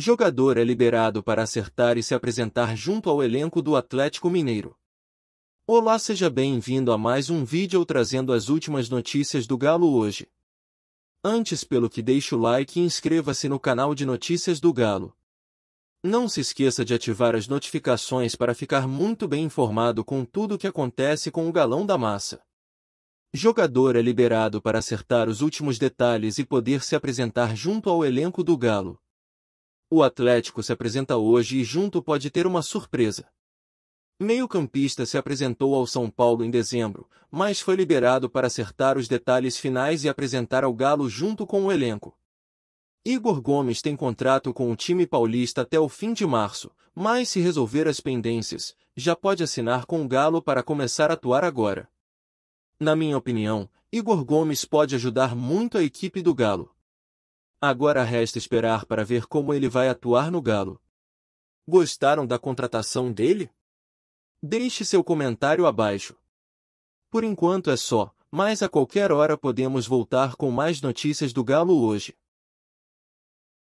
Jogador é liberado para acertar e se apresentar junto ao elenco do Atlético Mineiro. Olá, seja bem-vindo a mais um vídeo trazendo as últimas notícias do Galo hoje. Antes pelo que deixe o like e inscreva-se no canal de notícias do Galo. Não se esqueça de ativar as notificações para ficar muito bem informado com tudo o que acontece com o Galão da Massa. Jogador é liberado para acertar os últimos detalhes e poder se apresentar junto ao elenco do Galo. O Atlético se apresenta hoje e junto pode ter uma surpresa. Meio-campista se apresentou ao São Paulo em dezembro, mas foi liberado para acertar os detalhes finais e apresentar ao Galo junto com o elenco. Igor Gomes tem contrato com o time paulista até o fim de março, mas se resolver as pendências, já pode assinar com o Galo para começar a atuar agora. Na minha opinião, Igor Gomes pode ajudar muito a equipe do Galo. Agora resta esperar para ver como ele vai atuar no Galo. Gostaram da contratação dele? Deixe seu comentário abaixo. Por enquanto é só, mas a qualquer hora podemos voltar com mais notícias do Galo hoje.